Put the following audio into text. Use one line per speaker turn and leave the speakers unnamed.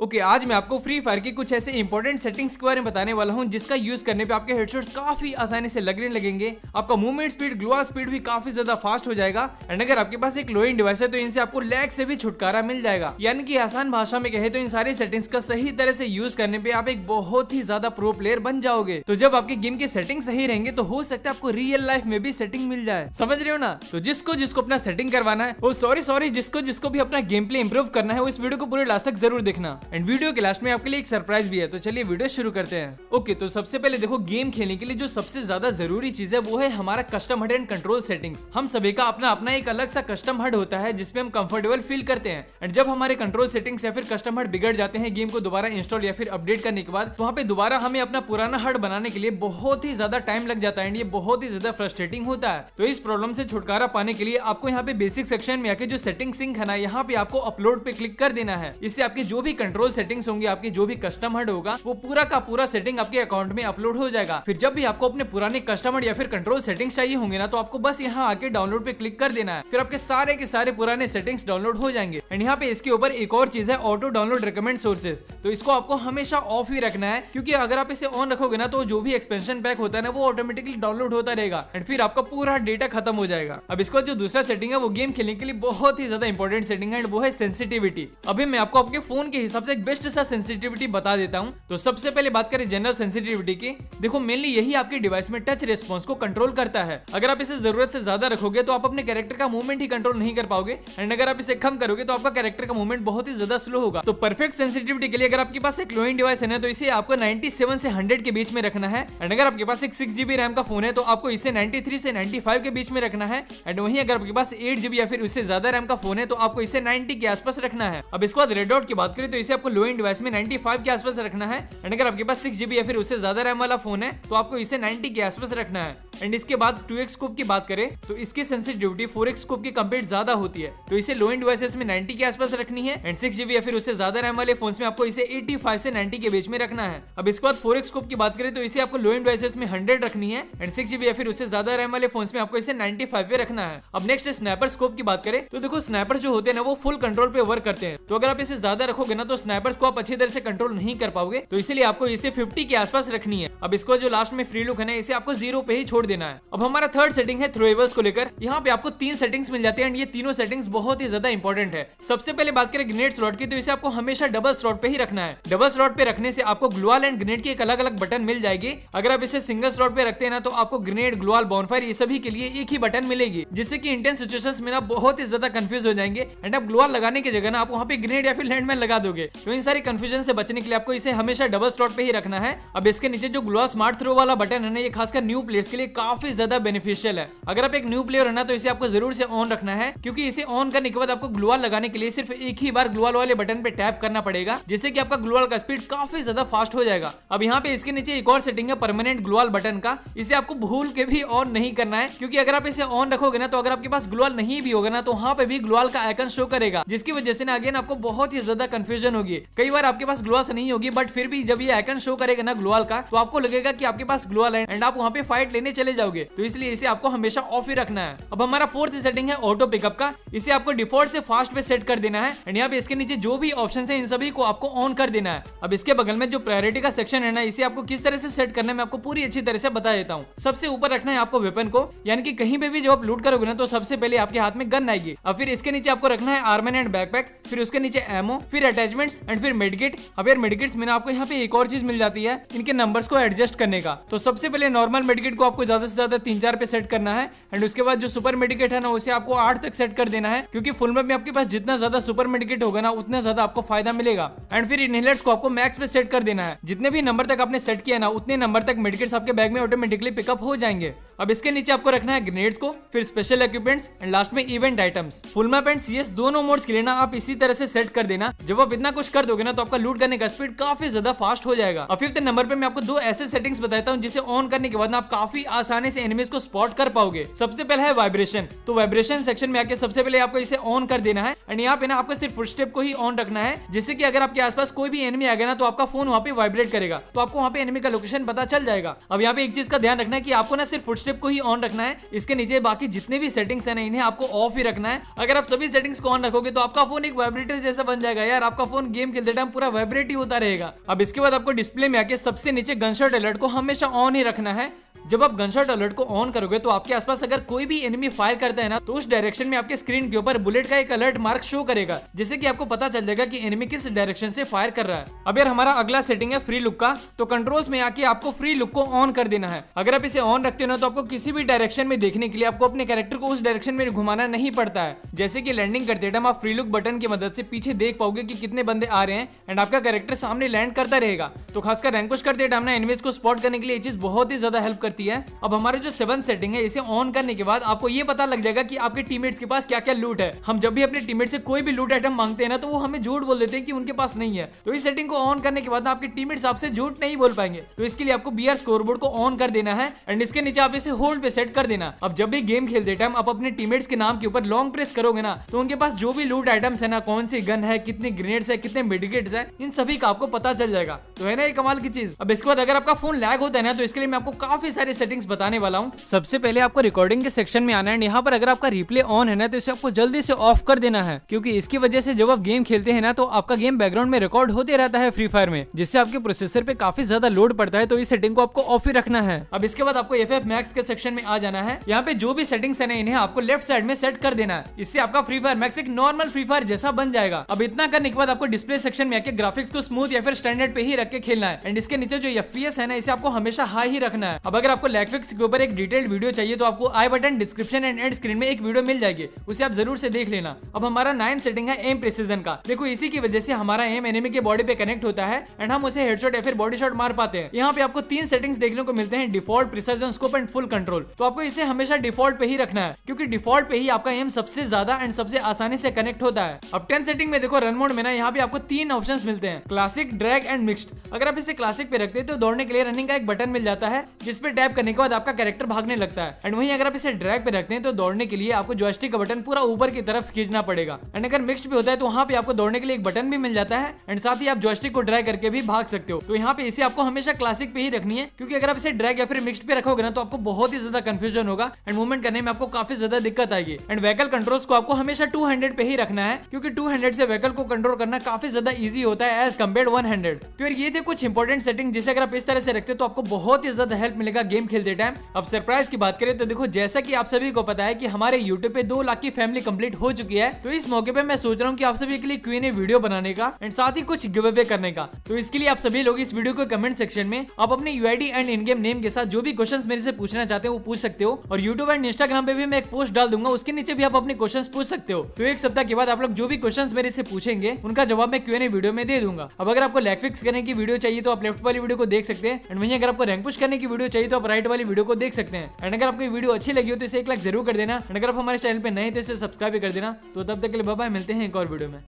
okay okay, आज मैं आपको फ्री फायर की कुछ ऐसे इंपॉर्टेंट सेटिंग्स के बारे में बताने वाला हूँ जिसका यूज करने पे आपके हेडशॉट्स काफी आसानी से लगने लगेंगे आपका मूवमेंट स्पीड ग्लोअल स्पीड भी काफी ज्यादा फास्ट हो जाएगा एंड अगर आपके पास एक लोइंग डिवाइस है तो इनसे आपको लैग से भी छुटकारा मिल जाएगा यानी कि आसान भाषा में कहे तो इन सारी सेटिंग्स का सही तरह से यूज करने पे आप एक बहुत ही ज्यादा प्रो प्लेयर बन जाओगे तो जब आपके गेम के सेटिंग सही रहेंगे तो हो सकता है आपको रियल लाइफ में भी सेटिंग मिल जाए समझ रहे हो ना तो जिसको जिसको अपना सेटिंग करवाना है वो सॉरी सॉरी जिसको जिसको भी अपना गेम प्ले इम्प्रूव करना है वो इस वीडियो को पूरे लास्ट तक जरूर देखना एंड वीडियो के लास्ट में आपके लिए एक सरप्राइज भी है तो चलिए वीडियो शुरू करते हैं ओके तो सबसे पहले देखो गेम खेलने के लिए जो सबसे ज्यादा जरूरी चीज है वो है हमारा कस्टम हड एंड कंट्रोल सेटिंग्स हम सभी का अपना अपना एक अलग सा कस्टम हड होता है जिसमें हम कंफर्टेबल फील करते हैं एंड जब हमारे कंट्रोल सेटिंग्स या फिर कस्टम हड बिगड़ जाते हैं गेम को दोबारा इंस्टॉल या फिर अपडेट करने के बाद वहाँ पे दोबारा हमें अपना पुराना हड बनाने के लिए बहुत ही ज्यादा टाइम लग जाता है एंड ये बहुत ही ज्यादा फ्रस्ट्रेटिंग होता है तो इस प्रॉब्लम से छुटकारा पाने के लिए आपको यहाँ पे बेसिक सेक्शन में आके जो सेटिंग सिंह है ना यहाँ पे आपको अपलोड पे क्लिक कर देना है इससे आपके जो भी कंट्रोल कंट्रोल सेटिंग्स होंगी आपकी जो भी कस्टम हड होगा वो पूरा का पूरा सेटिंग आपके अकाउंट में अपलोड हो जाएगा फिर जब भी आपको अपने पुराने कस्टमर या फिर कंट्रोल सेटिंग्स चाहिए होंगे ना तो आपको बस यहाँ आके डाउनलोड पे क्लिक कर देना है फिर आपके सारे के सारे पुराने सेटिंग्स डाउनलोड हो जाएंगे एंड यहाँ पे इसके ऊपर एक और चीज है ऑटो डाउनलोड रिकमेंड सोर्सेज तो इसको आपको हमेशा ऑफ ही रखना है क्योंकि अगर आप इसे ऑन रखोगे ना तो जो भी एक्सपेंशन पैक होता है ना वो ऑटोमेटिकली डाउनलोड होता रहेगा एंड फिर आपका पूरा डेटा खत्म हो जाएगा अब इसका जो दूसरा सेटिंग है वो गेम खेलने के लिए बहुत ही ज्यादा इंपॉर्टेंट सेटिंग है एंड वो है सेंसिटिविटी अभी मैं आपको आपके फोन के हिसाब सबसे बेस्ट सा सेंसिटिविटी बता देता हूँ तो सबसे पहले बात करें जनरल सेंसिटिविटी की देखो मेनली यही आपके डिवाइस में टच रिस्पॉन्स को कंट्रोल करता है अगर आप इसे जरूरत से ज्यादा रखोगे तो आप अपने कैरेक्टर का मूवमेंट ही कंट्रोल नहीं कर पाओगे एंड अगर आप इसे कम करोगे तो आपका कैरेक्टर का मूवमेंट बहुत ही ज्यादा स्लो होगा तो परफेक्ट सेंसिटिविटी के लिए अगर आपके पास एक लोइंग डिवाइस है ना तो इसे आपको नाइनटी से हंड्रेड के बीच में रखना है एंड अगर आपके पास एक सिक्स रैम का फोन है तो आपको इसे 93 से 95 के बीच में रखना है एंड वहीं अगर आपके पास एट जीबी या फिर उससे ज्यादा रैम का फोन है तो आपको इसे 90 के आसपास रखना है अब इसके बाद रेड डॉट की बात करें तो इसे आपको लो एंड डिवाइस में 95 के आसपास रखना है एंड अगर आपके पास सिक्स जीबी या फिर उससे ज्यादा रैम वाला फोन है तो आपको इसे 90 के आसपास रखना है एंड इसके बाद टू एक्स स्कोप की बात करें तो इसकी सेंसिटिविटी फोर एक्स स्कोप के कम्पेयर ज्यादा होती है तो इसे लो एंड डिवाइसेस में 90 के आसपास रखनी है एंड सिक्स जीबी या फिर उससे ज्यादा रैम वाले फोन में आपको इसे 85 से 90 के बीच में रखना है अब इसके बाद फोर एक्स स्कोप की बात करें तो इसे आपको लो एंड डिवाइसेस में हंड्रेड रखनी है एंड सिक्स जीबी या फिर उससे ज्यादा रैम वाले फोन में आपको इसे नाइन्टी पे रखना है अब नेक्स्ट स्नैपर स्कोप की बात करें तो देखो स्नैपर जो होते हैं वो फुल कंट्रोल पे वर्क करते हैं तो अगर आप इसे ज्यादा रखोगे ना तो स्नैपर्स को आप अच्छी तरह से कंट्रोल नहीं कर पाओगे तो इसलिए आपको इसे फिफ्टी के आसपास रखनी है अब इसको जो लास्ट में फ्री लुक है ना इसे आपको जीरो पे ही छोड़ छोड़ देना है अब हमारा थर्ड सेटिंग है थ्रोएबल्स को लेकर यहाँ पे आपको तीन सेटिंग्स मिल जाती है एंड ये तीनों सेटिंग्स बहुत ही ज्यादा इंपॉर्टेंट है सबसे पहले बात करें ग्रेनेड स्लॉट की तो इसे आपको हमेशा डबल स्लॉट पे ही रखना है डबल स्लॉट पे रखने से आपको ग्लोअल एंड ग्रेनेड की एक अलग अलग बटन मिल जाएगी अगर आप इसे सिंगल स्लॉट पे रखते हैं ना तो आपको ग्रेनेड ग्लोअल बॉनफायर ये सभी के लिए एक ही बटन मिलेगी जिससे की इंटेंस सिचुएशन में ना बहुत ही ज्यादा कंफ्यूज हो जाएंगे एंड आप ग्लोअल लगाने की जगह ना आप वहाँ पे ग्रेनेड या फिर लैंड लगा दोगे तो इन सारी कंफ्यूजन से बचने के लिए आपको इसे हमेशा डबल स्लॉट पे ही रखना है अब इसके नीचे जो ग्लोअल स्मार्ट थ्रो वाला बटन है ना ये खासकर न्यू प्लेयर्स के लिए काफी ज्यादा बेनिफिशियल है अगर आप एक न्यू प्लेयर है ना तो इसे आपको जरूर से ऑन रखना है क्योंकि इसे ऑन करने के बाद आपको ग्लूवाल लगाने के लिए सिर्फ एक ही बार ग्लूवाल वाले बटन पे टैप करना पड़ेगा जिससे कि आपका ग्लोअल का स्पीड काफी ज्यादा फास्ट हो जाएगा अब यहाँ पे इसके नीचे एक और सेटिंग है परमानेंट ग्लोअल बटन का इसे आपको भूल के भी ऑन नहीं करना है क्योंकि अगर आप इसे ऑन रखोगे ना तो अगर आपके पास ग्लोअल नहीं भी होगा ना तो वहाँ पे भी ग्लोअल का आइकन शो करेगा जिसकी वजह से ना अगेन आपको बहुत ही ज्यादा कंफ्यूजन होगी कई बार आपके पास ग्लूवाल्स नहीं होगी बट फिर भी जब ये आइकन शो करेगा ना ग्लूवाल का तो आपको लगेगा की आपके पास ग्लूवाल है एंड आप वहाँ पे फाइट लेने चले चले जाओगे तो इसलिए इसे आपको हमेशा ऑफ ही रखना है अब हमारा फोर्थ सेटिंग है ऑटो पिकअप का इसे आपको डिफॉल्ट से फास्ट पे सेट कर देना है एंड यहाँ पे इसके नीचे जो भी ऑप्शन है इन सभी को आपको ऑन कर देना है अब इसके बगल में जो प्रायोरिटी का सेक्शन है ना इसे आपको किस तरह से सेट करना है मैं आपको पूरी अच्छी तरह से बता देता हूँ सबसे ऊपर रखना है आपको वेपन को यानी कि कहीं पे भी जब आप लूट करोगे ना तो सबसे पहले आपके हाथ में गन आएगी अब फिर इसके नीचे आपको रखना है आर्मन एंड बैकपैक फिर उसके नीचे एमओ फिर अटैचमेंट्स एंड फिर मेडिकेट अब यार मेडिकेट्स मैंने आपको यहाँ पे एक और चीज मिल जाती है इनके नंबर्स को एडजस्ट करने का तो सबसे पहले नॉर्मल मेडिकेट को आपको ज्यादा से ज्यादा तीन चार पे सेट करना है एंड उसके बाद जो सुपर मेडिकेट है ना उसे आपको आठ तक सेट कर देना है क्योंकि फुल मैप में आपके पास जितना ज्यादा सुपर मेडिकेट होगा ना उतना ज्यादा आपको फायदा मिलेगा एंड फिर इनहेलर्स को आपको मैक्स पे सेट कर देना है जितने भी नंबर तक आपने सेट किया ना उतने नंबर तक मेडिकेट्स आपके बैग में ऑटोमेटिकली पिकअप हो जाएंगे अब इसके नीचे आपको रखना है ग्रेनेड्स को फिर स्पेशल इक्विपमेंट्स एंड लास्ट में event items full map and CS दोनों मोड्स के लिए ना आप इसी तरह से सेट कर देना जब आप इतना कुछ कर दोगे ना तो आपका लूट करने का स्पीड काफी ज्यादा फास्ट हो जाएगा और फिफ्थ नंबर पे मैं आपको दो ऐसे सेटिंग्स बताता हूँ जिसे ऑन करने के बाद ना आप काफी आसान आसानी से एनिमीज को स्पॉट कर पाओगे सबसे पहले है वाइब्रेशन तो वाइब्रेशन सेक्शन में आके सबसे पहले आपको इसे ऑन कर देना है एंड यहाँ पे ना आपको सिर्फ फुटस्टेप को ही ऑन रखना है जिससे की अगर आपके आसपास कोई भी एनिमी आ गया ना तो आपका फोन वहाँ पे वाइब्रेट करेगा तो आपको वहाँ पे एनिमी का लोकेशन पता चल जाएगा अब यहाँ पे एक चीज का ध्यान रखना है की आपको ना सिर्फ फुटस्टेप को ही ऑन रखना है इसके नीचे बाकी जितने भी सेटिंग्स है ना इन्हें आपको ऑफ ही रखना है अगर आप सभी सेटिंग्स को ऑन रखोगे तो आपका फोन एक वाइब्रेटर जैसा बन जाएगा यार आपका फोन गेम खेलते टाइम पूरा वाइब्रेट ही होता रहेगा अब इसके बाद आपको डिस्प्ले में आके सबसे नीचे गनशॉट अलर्ट को हमेशा ऑन ही रखना है जब आप गनशॉट अलर्ट को ऑन करोगे तो आपके आसपास अगर कोई भी एनिमी फायर करता है ना तो उस डायरेक्शन में आपके स्क्रीन के ऊपर बुलेट का एक अलर्ट मार्क शो करेगा जिससे की आपको पता चल जाएगा की एनिमी किस डायरेक्शन से फायर कर रहा है अब यार हमारा अगला सेटिंग है फ्री लुक का तो कंट्रोल्स में आके आपको फ्री लुक को ऑन कर देना है अगर आप इसे ऑन रखते हो ना तो आपको किसी भी डायरेक्शन में देखने के लिए आपको अपने कैरेक्टर को उस डायरेक्शन में घुमाना नहीं पड़ता है जैसे की लैंडिंग करते टाइम आप फ्री लुक बटन की मदद से पीछे देख पाओगे की कितने बंदे आ रहे हैं एंड आपका कैरेक्टर सामने लैंड करता रहेगा तो खासकर रैंकुश करते टाइम ना एनिमीज को स्पॉट करने के लिए ये चीज बहुत ही ज्यादा हेल्प करती करती है अब हमारे जो सेवन सेटिंग है इसे ऑन करने के बाद आपको ये पता लग जाएगा कि आपके टीममेट्स के पास क्या क्या लूट है हम जब भी अपने टीममेट से कोई भी लूट आइटम मांगते हैं ना तो वो हमें झूठ बोल देते हैं कि उनके पास नहीं है तो इस सेटिंग को ऑन करने के बाद आपके टीममेट्स आपसे झूठ नहीं बोल पाएंगे तो इसके लिए आपको बीआर स्कोरबोर्ड को ऑन कर देना है एंड इसके नीचे आप इसे होल्ड पे सेट कर देना अब जब भी गेम खेलते टाइम आप अपने टीममेट्स के नाम के ऊपर लॉन्ग प्रेस करोगे ना तो उनके पास जो भी लूट आइटम्स है ना कौन सी गन है कितने ग्रेनेड्स है कितने मेडिकेट्स है इन सभी का आपको पता चल जाएगा तो है ना ये कमाल की चीज अब इसके बाद अगर आपका फोन लैग होता है ना तो इसके लिए मैं आपको काफी सारे सारी सेटिंग्स बताने वाला हूँ सबसे पहले आपको रिकॉर्डिंग के सेक्शन में आना है यहाँ पर अगर आपका रिप्ले ऑन है ना तो इसे आपको जल्दी से ऑफ कर देना है क्योंकि इसकी वजह से जब आप गेम खेलते हैं ना तो आपका गेम बैकग्राउंड में रिकॉर्ड होते रहता है फ्री फायर में जिससे आपके प्रोसेसर पे काफी ज्यादा लोड पड़ता है तो इस सेटिंग को आपको ऑफ ही रखना है अब इसके बाद आपको एफ मैक्स के सेक्शन में आ जाना है यहाँ पे जो भी सेटिंग्स है ना इन्हें आपको लेफ्ट साइड में सेट कर देना है इससे आपका फ्री फायर मैक्स एक नॉर्मल फ्री फायर जैसा बन जाएगा अब इतना करने के बाद आपको डिस्प्ले सेक्शन में आके ग्राफिक्स को स्मूथ या फिर स्टैंडर्ड पे ही रख के खेलना है एंड इसके नीचे जो एफ है ना इसे आपको हमेशा हाई ही रखना है अब अगर आपको लेगफिक्स के ऊपर एक डिटेल्ड वीडियो चाहिए तो आपको I button description and end screen में एक वीडियो मिल जाएगी उसे आप जरूर से देख लेना अब हमारा नाइन सेटिंग है एम प्रेसिजन का देखो इसी की वजह से हमारा एम एनिमी के बॉडी पे कनेक्ट होता है एंड हम उसे हेडशॉट या फिर बॉडी शॉट मार पाते हैं यहाँ पे आपको तीन सेटिंग्स देखने को मिलते हैं default precision scope and full control तो आपको इसे हमेशा डिफॉल्ट पे ही रखना है क्योंकि डिफॉल्ट पे ही आपका एम सबसे ज्यादा एंड सबसे आसानी से कनेक्ट होता है अब टेन सेटिंग में देखो रन मोड में ना यहाँ पे आपको तीन ऑप्शन मिलते हैं क्लासिक ड्रैग एंड मिक्सड अगर आप इसे क्लासिक पे रखते हैं तो दौड़ने के लिए रनिंग का एक बटन मिल जाता है जिसपे टैप करने के बाद आपका कैरेक्टर भागने लगता है एंड वहीं अगर आप इसे ड्रैग पे रखते हैं तो दौड़ने के लिए आपको जोस्टिक का बटन पूरा ऊपर की तरफ खींचना पड़ेगा एंड अगर मिक्स भी होता है तो वहाँ पे आपको दौड़ने के लिए एक बटन भी मिल जाता है एंड साथ ही आप जोस्टिक को ड्रैग करके भी भाग सकते हो तो यहाँ पे इसे आपको हमेशा क्लासिक पे ही रखनी है क्योंकि अगर आप इसे ड्रैग या फिर मिक्स पे रखोगे ना तो आपको बहुत ही ज्यादा कंफ्यूजन होगा एंड मूवमेंट करने में आपको काफी ज्यादा दिक्कत आएगी एंड व्हीकल कंट्रोल्स को आपको हमेशा टू पे ही रखना है क्योंकि टू से व्हीकल को कंट्रोल करना काफी ज्यादा इजी होता है एज कम्पेयर वन हंड्रेड ये थे कुछ इंपॉर्टेंट सेटिंग जिसे अगर आप इस तरह से रखते तो आपको बहुत ही ज्यादा हेल्प मिलेगा गेम खेलते टाइम अब सरप्राइज की बात करें तो देखो जैसा कि आप सभी को पता है कि हमारे YouTube पे दो लाख की फैमिली कंप्लीट हो चुकी है तो इस मौके पे मैं सोच रहा हूँ कि आप सभी के लिए क्यों ने वीडियो बनाने का एंड साथ ही कुछ गिव अवे करने का तो इसके लिए आप सभी लोग इस वीडियो को कमेंट सेक्शन में आप अपने U and in game name के साथ जो भी क्वेश्चन मेरे से पूछना चाहते हो वो पूछ सकते हो और यूट्यूब एंड इंस्टाग्राम पे भी मैं एक पोस्ट डाल दूंगा उसके नीचे भी आप अपने क्वेश्चन पूछ सकते हो तो एक सप्ताह के बाद आप लोग जो भी क्वेश्चन मेरे से पूछेंगे उनका जवाब मैं क्यों वीडियो में दे दूंगा अब अगर आपको लेग फिक्स करने की वीडियो चाहिए तो आप लेफ्ट वाली वीडियो को देख सकते हैं एंड वहीं अगर आपको रैंक पुश करने की वीडियो चाहिए तो आप राइट वाली वीडियो को देख सकते हैं एंड अगर आपकी वीडियो अच्छी लगी हो तो इसे एक लाइक जरूर कर देना एंड अगर आप हमारे चैनल पर नए तो इसे सब्सक्राइब कर देना तो तब तक के लिए बाबा मिलते हैं एक और वीडियो में